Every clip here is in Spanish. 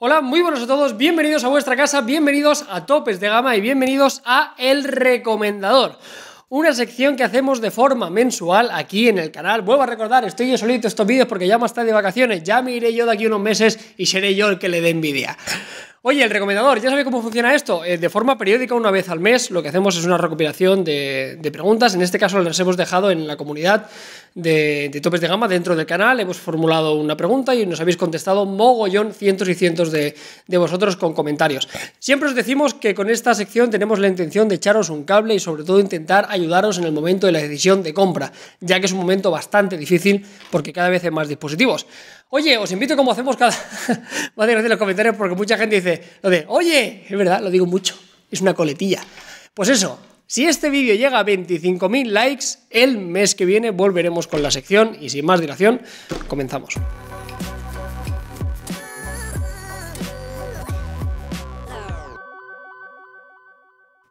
Hola, muy buenos a todos, bienvenidos a vuestra casa, bienvenidos a Topes de Gama y bienvenidos a El Recomendador. Una sección que hacemos de forma mensual aquí en el canal. Vuelvo a recordar, estoy yo solito estos vídeos porque ya más tarde de vacaciones, ya me iré yo de aquí unos meses y seré yo el que le dé envidia. Oye, el recomendador, ¿ya sabéis cómo funciona esto? Eh, de forma periódica, una vez al mes, lo que hacemos es una recopilación de, preguntas. En este caso las hemos dejado en la comunidad de, topes de gama dentro del canal. Hemos formulado una pregunta y nos habéis contestado mogollón, cientos y cientos de, de vosotros con comentarios. Siempre os decimos que con esta sección tenemos la intención de echaros un cable y sobre todo intentar ayudaros en el momento de la decisión de compra, ya que es un momento bastante difícil porque cada vez hay más dispositivos. Oye, os invito como hacemos cada. Va a en los comentarios porque mucha gente dice lo de, oye, es verdad, lo digo mucho, es una coletilla. Pues eso, si este vídeo llega a 25.000 likes, el mes que viene volveremos con la sección y sin más dilación, comenzamos.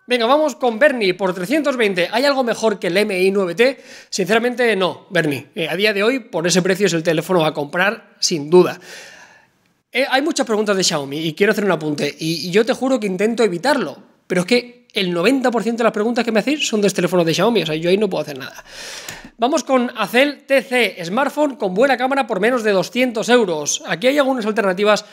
Venga, vamos con Bernie por 320. ¿Hay algo mejor que el MI9T? Sinceramente, no, Bernie. Eh, a día de hoy, por ese precio es el teléfono a comprar, sin duda. Eh, hay muchas preguntas de Xiaomi y quiero hacer un apunte. Y, yo te juro que intento evitarlo, pero es que el 90% de las preguntas que me hacéis son de este teléfono de Xiaomi, o sea, yo ahí no puedo hacer nada. Vamos con Acel TC, smartphone con buena cámara por menos de 200 euros. Aquí hay algunas alternativas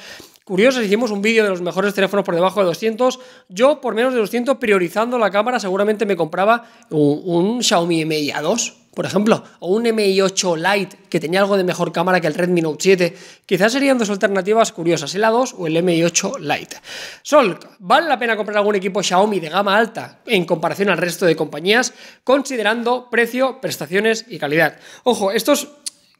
curiosos, hicimos un vídeo de los mejores teléfonos por debajo de 200. Yo, por menos de 200, priorizando la cámara, seguramente me compraba un, Xiaomi Mi A2, por ejemplo, o un Mi 8 Lite, que tenía algo de mejor cámara que el Redmi Note 7. Quizás serían dos alternativas curiosas, el A2 o el Mi 8 Lite. Sol, ¿vale la pena comprar algún equipo Xiaomi de gama alta en comparación al resto de compañías, considerando precio, prestaciones y calidad? Ojo, estos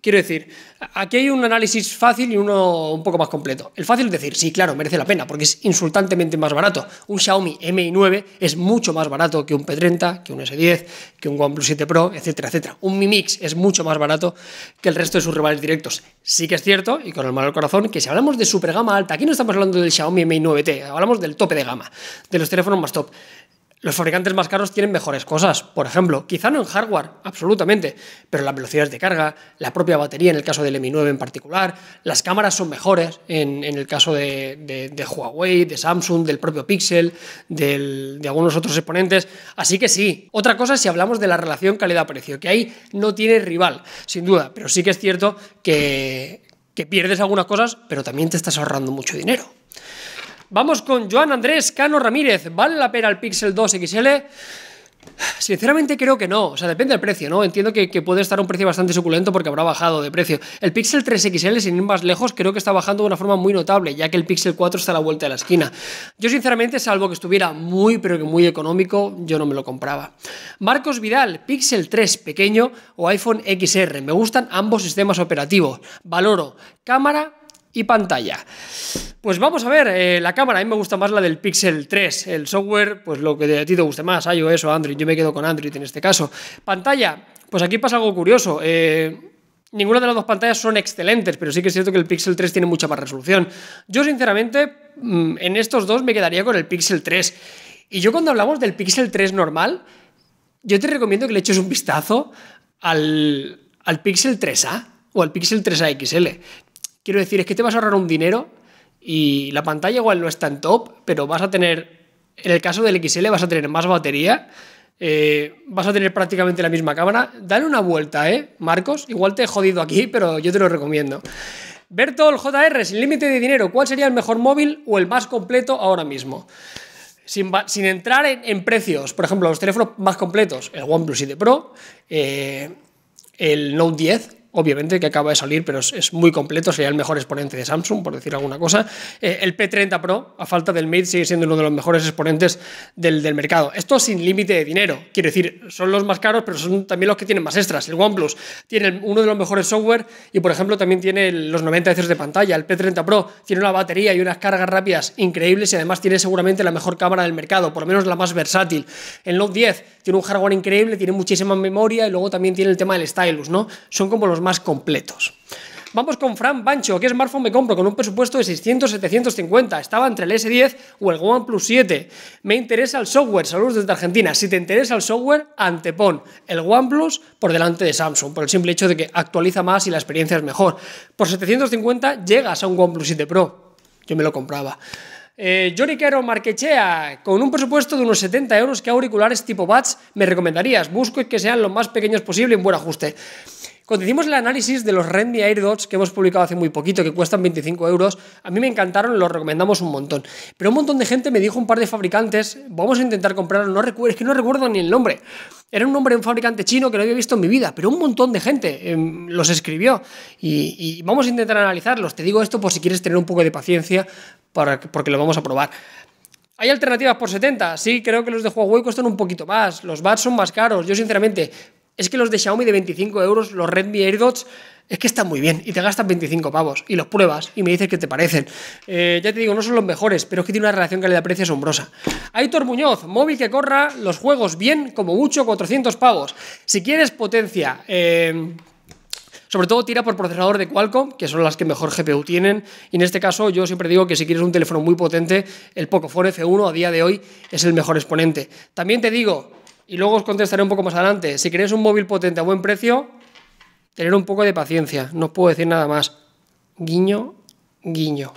Quiero decir, aquí hay un análisis fácil y uno un poco más completo. El fácil es decir, sí, claro, merece la pena, porque es insultantemente más barato. Un Xiaomi Mi 9 es mucho más barato que un P30, que un S10, que un OnePlus 7 Pro, etcétera, etcétera. Un Mi Mix es mucho más barato que el resto de sus rivales directos. Sí que es cierto, y con el mal corazón, que si hablamos de super gama alta, aquí no estamos hablando del Xiaomi Mi 9T, hablamos del tope de gama, de los teléfonos más top. Los fabricantes más caros tienen mejores cosas, por ejemplo, quizá no en hardware, absolutamente, pero las velocidades de carga, la propia batería en el caso del Mi 9 en particular, las cámaras son mejores en, el caso de, Huawei, de Samsung, del propio Pixel, de algunos otros exponentes, así que sí. Otra cosa si hablamos de la relación calidad-precio, que ahí no tiene rival, sin duda, pero sí que es cierto que pierdes algunas cosas, pero también te estás ahorrando mucho dinero. Vamos con Joan Andrés Cano Ramírez. ¿Vale la pena el Pixel 2 XL? Sinceramente creo que no, o sea, depende del precio, ¿no? Entiendo que, que, puede estar un precio bastante suculento porque habrá bajado de precio. El Pixel 3XL, sin ir más lejos, creo que está bajando de una forma muy notable, ya que el Pixel 4 está a la vuelta de la esquina. Yo, sinceramente, salvo que estuviera muy, pero que muy económico, yo no me lo compraba. Marcos Vidal, Pixel 3 pequeño o iPhone XR, me gustan ambos sistemas operativos. Valoro cámara, y pantalla. Pues vamos a ver, eh, la cámara, a mí me gusta más la del Pixel 3, el software, pues lo que a ti te guste más, iOS eso Android, yo me quedo con Android en este caso. Pantalla, pues aquí pasa algo curioso. Eh, ninguna de las dos pantallas son excelentes, pero sí que es cierto que el Pixel 3 tiene mucha más resolución. Yo, sinceramente, mm, en estos dos me quedaría con el Pixel 3. Y yo cuando hablamos del Pixel 3 normal, yo te recomiendo que le eches un vistazo al, al Pixel 3A o al Pixel 3A XL. Quiero decir, es que te vas a ahorrar un dinero y la pantalla igual no está en top, pero vas a tener, en el caso del XL vas a tener más batería, eh, vas a tener prácticamente la misma cámara. Dale una vuelta, ¿eh? Marcos, igual te he jodido aquí, pero yo te lo recomiendo. el JR, sin límite de dinero, ¿cuál sería el mejor móvil o el más completo ahora mismo? Sin, sin entrar en, precios, por ejemplo, los teléfonos más completos, el OnePlus 7 Pro, eh, el Note 10, obviamente, que acaba de salir, pero es, muy completo, sería el mejor exponente de Samsung, por decir alguna cosa. Eh, el P30 Pro, a falta del Mate, sigue siendo uno de los mejores exponentes del, mercado. Esto sin límite de dinero, quiero decir, son los más caros, pero son también los que tienen más extras. El OnePlus tiene uno de los mejores software y, por ejemplo, también tiene los 90 Hz de pantalla. El P30 Pro tiene una batería y unas cargas rápidas increíbles y además tiene seguramente la mejor cámara del mercado, por lo menos la más versátil. El Note 10 tiene un hardware increíble, tiene muchísima memoria y luego también tiene el tema del stylus, ¿no? Son como los más completos. Vamos con Fran Bancho. ¿Qué smartphone me compro con un presupuesto de 600-750? Estaba entre el S10 o el OnePlus 7. Me interesa el software. Saludos desde Argentina. Si te interesa el software, antepon el OnePlus por delante de Samsung, por el simple hecho de que actualiza más y la experiencia es mejor. Por 750 llegas a un OnePlus 7 Pro. Yo me lo compraba. Eh, yo quiero Marquechea, con un presupuesto de unos 70 euros, ¿qué auriculares tipo Bats me recomendarías? Busco que sean lo más pequeños posible y un buen ajuste. Cuando hicimos el análisis de los Redmi AirDots que hemos publicado hace muy poquito, que cuestan 25 euros, a mí me encantaron, los recomendamos un montón. Pero un montón de gente me dijo un par de fabricantes, vamos a intentar comprarlos, no es que no recuerdo ni el nombre, era un hombre, un fabricante chino que no había visto en mi vida, pero un montón de gente em, los escribió. Y, vamos a intentar analizarlos. Te digo esto por si quieres tener un poco de paciencia, para, porque lo vamos a probar. ¿Hay alternativas por 70? Sí, creo que los de Huawei cuestan un poquito más. Los BATS son más caros. Yo, sinceramente, es que los de Xiaomi de 25 euros, los Redmi AirDots, es que está muy bien y te gastan 25 pavos y los pruebas y me dices que te parecen. Eh, ya te digo, no son los mejores, pero es que tiene una relación calidad-precio asombrosa. Aitor Muñoz, móvil que corra los juegos bien, como mucho, 400 pavos. Si quieres potencia... Em, sobre todo tira por procesador de Qualcomm, que son las que mejor GPU tienen. Y en este caso yo siempre digo que si quieres un teléfono muy potente, el Pocophone F1 a día de hoy es el mejor exponente. También te digo, y luego os contestaré un poco más adelante, si quieres un móvil potente a buen precio, Tener un poco de paciencia, no os puedo decir nada más. Guiño, guiño.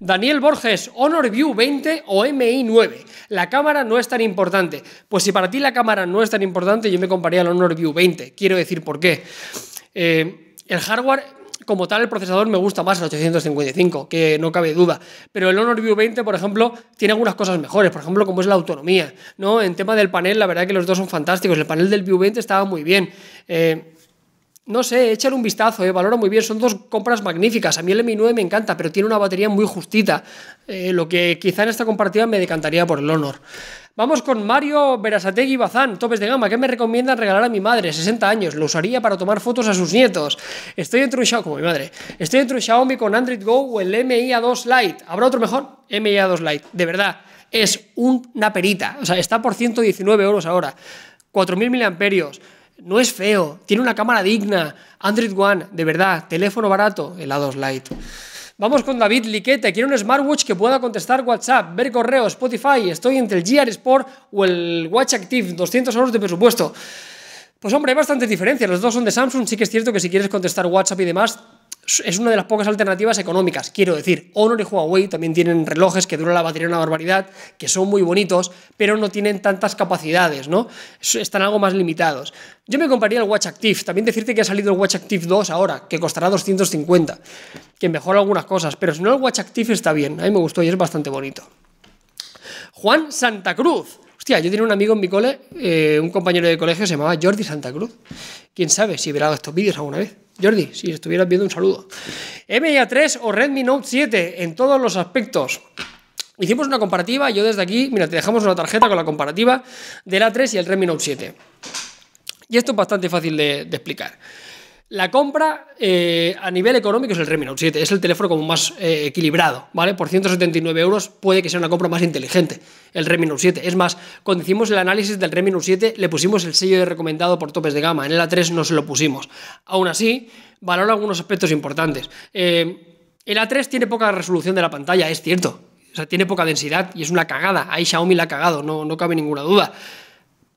Daniel Borges, Honor View 20 o MI9. La cámara no es tan importante. Pues si para ti la cámara no es tan importante, yo me compraría el Honor View 20. Quiero decir por qué. Eh, el hardware, como tal, el procesador me gusta más el 855, que no cabe duda. Pero el Honor View 20, por ejemplo, tiene algunas cosas mejores. Por ejemplo, como es la autonomía. ¿no? En tema del panel, la verdad que los dos son fantásticos. El panel del View 20 estaba muy bien. Eh, no sé, échale un vistazo, eh, valora muy bien, son dos compras magníficas. A mí el Mi 9 me encanta, pero tiene una batería muy justita, eh, lo que quizá en esta compartida me decantaría por el Honor. Vamos con Mario Berasategui Bazán, topes de gama. ¿Qué me recomiendan regalar a mi madre? 60 años, lo usaría para tomar fotos a sus nietos. Estoy dentro un Xiaomi, mi madre, estoy entre un Xiaomi con Android Go o el MIA2 Lite. ¿Habrá otro mejor? MIA2 Lite, de verdad, es una perita. O sea, está por 119 euros ahora, 4.000 miliamperios no es feo, tiene una cámara digna, Android One, de verdad, teléfono barato, el light. Vamos con David Liquete, quiere un smartwatch que pueda contestar WhatsApp, ver correo, Spotify, estoy entre el GR Sport o el Watch Active, 200 euros de presupuesto. Pues hombre, hay bastantes diferencias. Los dos son de Samsung. Sí que es cierto que si quieres contestar WhatsApp y demás, es una de las pocas alternativas económicas. Quiero decir, Honor y Huawei también tienen relojes que duran la batería una barbaridad, que son muy bonitos, pero no tienen tantas capacidades, ¿no? Están algo más limitados. Yo me compraría el Watch Active. También decirte que ha salido el Watch Active 2 ahora, que costará 250, que mejora algunas cosas, pero si no, el Watch Active está bien. A mí me gustó y es bastante bonito. Juan Santa Cruz. Hostia, yo tenía un amigo en mi cole, eh, un compañero de colegio, se llamaba Jordi Santa Cruz. Quién sabe si verá estos vídeos alguna vez. Jordi, si estuvieras viendo, un saludo. MIA3 o Redmi Note 7 en todos los aspectos. Hicimos una comparativa, yo desde aquí, mira, te dejamos una tarjeta con la comparativa del A3 y el Redmi Note 7. Y esto es bastante fácil de explicar. La compra eh, a nivel económico es el Redmi Note 7, es el teléfono como más eh, equilibrado, ¿vale? Por 179 euros puede que sea una compra más inteligente, el Redmi Note 7. Es más, cuando hicimos el análisis del Redmi Note 7 le pusimos el sello de recomendado por topes de gama, en el A3 no se lo pusimos. Aún así, valora algunos aspectos importantes. Eh, el A3 tiene poca resolución de la pantalla, es cierto. O sea, tiene poca densidad y es una cagada. Ahí Xiaomi la ha cagado, no, no cabe ninguna duda.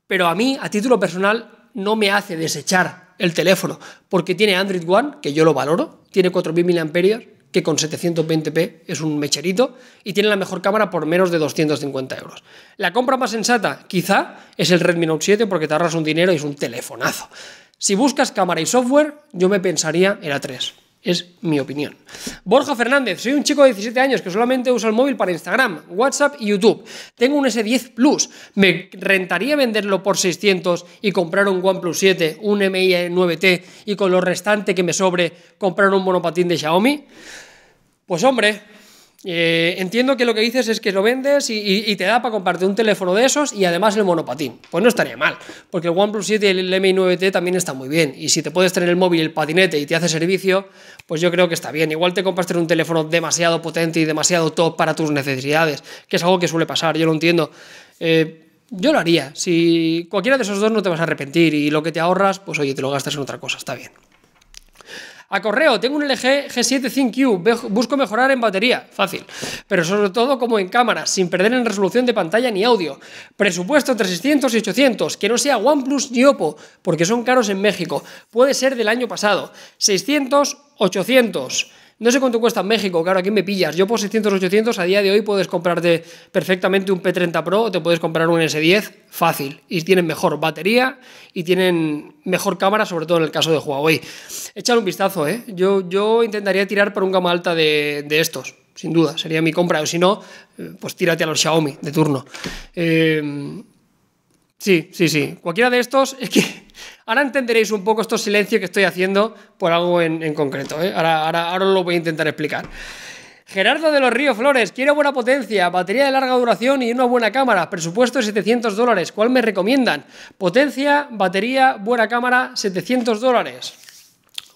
Pero a mí, a título personal, no me hace desechar el teléfono, porque tiene Android One, que yo lo valoro, tiene 4.000 mAh, que con 720p es un mecherito, y tiene la mejor cámara por menos de 250 euros. La compra más sensata, quizá, es el Redmi Note 7, porque te ahorras un dinero y es un telefonazo. Si buscas cámara y software, yo me pensaría en A3. Es mi opinión. Borja Fernández, soy un chico de 17 años que solamente usa el móvil para Instagram, WhatsApp y YouTube. Tengo un S10 Plus. Me rentaría venderlo por 600 y comprar un OnePlus 7, un MI 9T y con lo restante que me sobre comprar un monopatín de Xiaomi. Pues hombre, eh, entiendo que lo que dices es que lo vendes y, te da para comprarte un teléfono de esos y además el monopatín. Pues no estaría mal, porque el OnePlus 7 y el Mi 9T también están muy bien. Y si te puedes tener el móvil, el patinete y te hace servicio, pues yo creo que está bien. Igual te compras un teléfono demasiado potente y demasiado top para tus necesidades, que es algo que suele pasar, yo lo entiendo. Eh, yo lo haría. Si cualquiera de esos dos no te vas a arrepentir y lo que te ahorras, pues oye, te lo gastas en otra cosa, está bien. A correo, tengo un LG G7 ThinQ, busco mejorar en batería, fácil, pero sobre todo como en cámara, sin perder en resolución de pantalla ni audio. Presupuesto entre 600 y 800, que no sea OnePlus ni Oppo, porque son caros en México. Puede ser del año pasado. 600, 800. No sé cuánto cuesta en México, claro, aquí me pillas. Yo por 600, 800 a día de hoy puedes comprarte perfectamente un P30 Pro o te puedes comprar un S10 fácil. Y tienen mejor batería y tienen mejor cámara, sobre todo en el caso de Huawei. Échale un vistazo, ¿eh? Yo, yo intentaría tirar por un gama alta de, de estos sin duda, sería mi compra. O si no, eh, pues tírate a los Xiaomi de turno. Eh, sí, sí, sí. Cualquiera de estos es que Ahora entenderéis un poco estos silencios que estoy haciendo por algo en, concreto. ¿eh? Ahora, ahora, lo voy a intentar explicar. Gerardo de los Ríos Flores, quiero buena potencia, batería de larga duración y una buena cámara, presupuesto de 700 dólares, ¿cuál me recomiendan? Potencia, batería, buena cámara, 700 dólares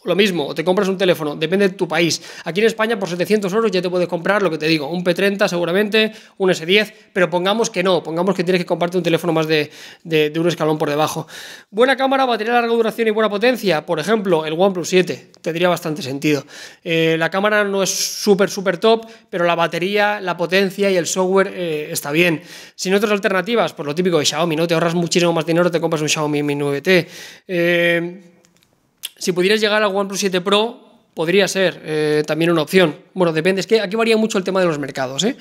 lo mismo, o te compras un teléfono, depende de tu país. Aquí en España por 700 euros ya te puedes comprar lo que te digo, un P30 seguramente, un S10, pero pongamos que no, pongamos que tienes que comprarte un teléfono más de, de, un escalón por debajo. Buena cámara, batería de larga duración y buena potencia, por ejemplo, el OnePlus 7, tendría bastante sentido. Eh, la cámara no es súper, súper top, pero la batería, la potencia y el software eh, está bien. Sin otras alternativas, pues lo típico de Xiaomi, ¿no? Te ahorras muchísimo más dinero, te compras un Xiaomi Mi 9T. Si pudieras llegar al OnePlus 7 Pro, podría ser eh, también una opción. Bueno, depende, es que aquí varía mucho el tema de los mercados. ¿eh?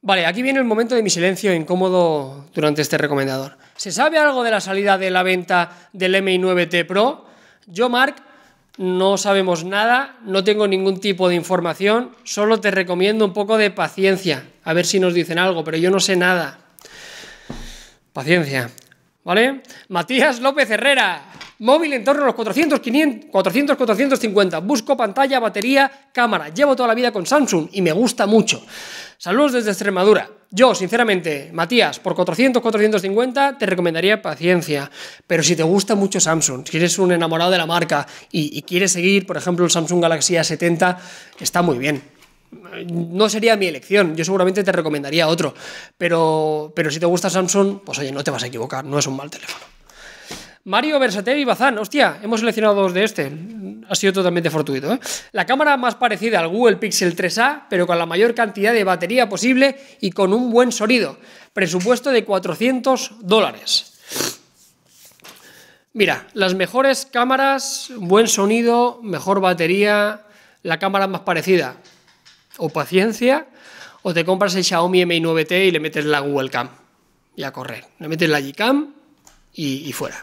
Vale, aquí viene el momento de mi silencio incómodo durante este recomendador. ¿Se sabe algo de la salida de la venta del MI9T Pro? Yo, Mark, no sabemos nada, no tengo ningún tipo de información, solo te recomiendo un poco de paciencia, a ver si nos dicen algo, pero yo no sé nada. Paciencia, ¿vale? Matías López Herrera. Móvil en torno a los 400, 400, 450. Busco pantalla, batería, cámara. Llevo toda la vida con Samsung y me gusta mucho. Saludos desde Extremadura. Yo, sinceramente, Matías, por 400, 450 te recomendaría paciencia. Pero si te gusta mucho Samsung, si eres un enamorado de la marca y, quieres seguir, por ejemplo, el Samsung Galaxy A70, está muy bien no sería mi elección, yo seguramente te recomendaría otro, pero, pero si te gusta Samsung, pues oye, no te vas a equivocar, no es un mal teléfono. Mario y Bazán, hostia, hemos seleccionado dos de este. Ha sido totalmente fortuito. ¿eh? La cámara más parecida al Google Pixel 3A, pero con la mayor cantidad de batería posible y con un buen sonido. Presupuesto de 400 dólares. Mira, las mejores cámaras, buen sonido, mejor batería, la cámara más parecida. O paciencia, o te compras el Xiaomi Mi 9T y le metes la Google Cam. Y a correr. Le metes la G-Cam y, y fuera.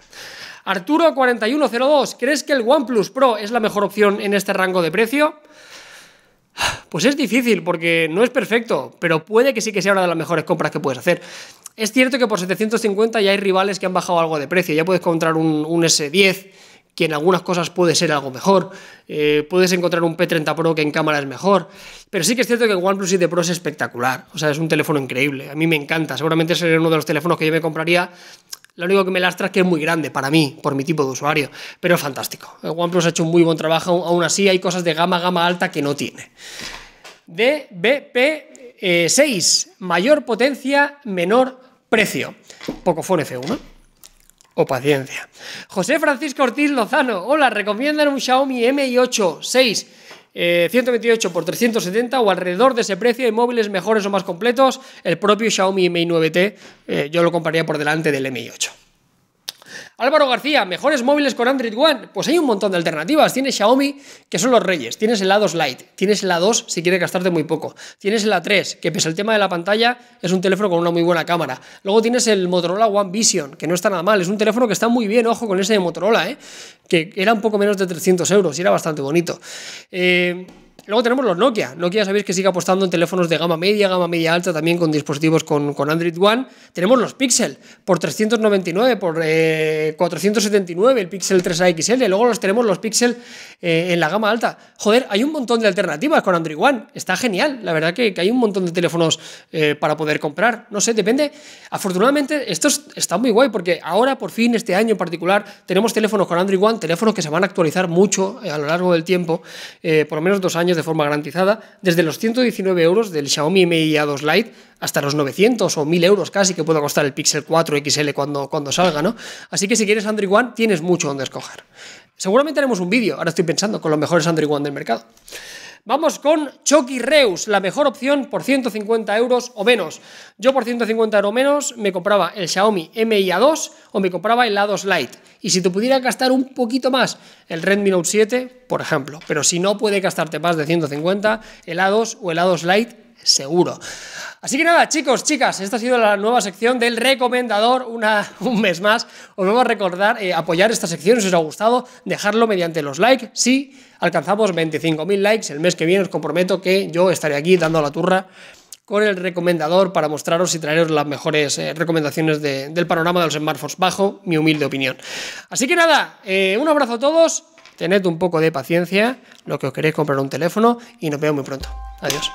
Arturo4102, ¿crees que el OnePlus Pro es la mejor opción en este rango de precio? Pues es difícil porque no es perfecto, pero puede que sí que sea una de las mejores compras que puedes hacer. Es cierto que por 750 ya hay rivales que han bajado algo de precio, ya puedes encontrar un, S10 que en algunas cosas puede ser algo mejor, eh, puedes encontrar un P30 Pro que en cámara es mejor, pero sí que es cierto que el OnePlus 7 Pro es espectacular, o sea, es un teléfono increíble, a mí me encanta, seguramente sería uno de los teléfonos que yo me compraría lo único que me lastra es que es muy grande para mí, por mi tipo de usuario, pero es fantástico. El OnePlus ha hecho un muy buen trabajo, aún así hay cosas de gama, gama alta que no tiene. DBP6, eh, mayor potencia, menor precio. Pocophone F1 o paciencia. José Francisco Ortiz Lozano, hola, recomiendan un Xiaomi Mi 8 6 128 eh, por 370 o alrededor de ese precio hay móviles mejores o más completos. El propio Xiaomi Mi 9T eh, yo lo compraría por delante del Mi 8. Álvaro García, mejores móviles con Android One. Pues hay un montón de alternativas. Tienes Xiaomi, que son los reyes. Tienes el A2 Lite. Tienes el A2 si quieres gastarte muy poco. Tienes el A3, que pese al tema de la pantalla, es un teléfono con una muy buena cámara. Luego tienes el Motorola One Vision, que no está nada mal. Es un teléfono que está muy bien, ojo con ese de Motorola, ¿eh? que era un poco menos de 300 euros y era bastante bonito. Eh, Luego tenemos los Nokia. Nokia sabéis que sigue apostando en teléfonos de gama media, gama media alta, también con dispositivos con, con Android One. Tenemos los Pixel por 399, por 479, eh, el Pixel 3A XL. Luego los tenemos los Pixel eh, en la gama alta. Joder, hay un montón de alternativas con Android One. Está genial. La verdad que, hay un montón de teléfonos eh, para poder comprar. No sé, depende. Afortunadamente, esto está muy guay porque ahora, por fin, este año en particular, tenemos teléfonos con Android One, teléfonos que se van a actualizar mucho a lo largo del tiempo, por lo menos dos años de forma garantizada, desde los 119 euros del Xiaomi Mi A2 Lite hasta los 900 o 1000 euros casi que pueda costar el Pixel 4 XL cuando, cuando salga, ¿no? Así que si quieres Android One, tienes mucho donde escoger. Seguramente haremos un vídeo, ahora estoy pensando, con los mejores Android One del mercado. Vamos con Chucky Reus, la mejor opción por 150 euros o menos. Yo por 150 euros menos me compraba el Xiaomi Mi A2 o me compraba el A2 Lite. Y si te pudiera gastar un poquito más, el Redmi Note 7, por ejemplo. Pero si no puede gastarte más de 150, el A2 o el A2 Lite seguro. Así que nada, chicos, chicas, esta ha sido la nueva sección del recomendador, una, un mes más. Os vamos a recordar eh, apoyar esta sección si os ha gustado, dejarlo mediante los likes. Si alcanzamos 25.000 likes el mes que viene, os comprometo que yo estaré aquí dando la turra con el recomendador para mostraros y traeros las mejores eh, recomendaciones del panorama de los smartphones bajo mi humilde opinión. Así que nada, eh, un abrazo a todos, tened un poco de paciencia, lo que os queréis comprar un teléfono y nos vemos muy pronto. Adiós.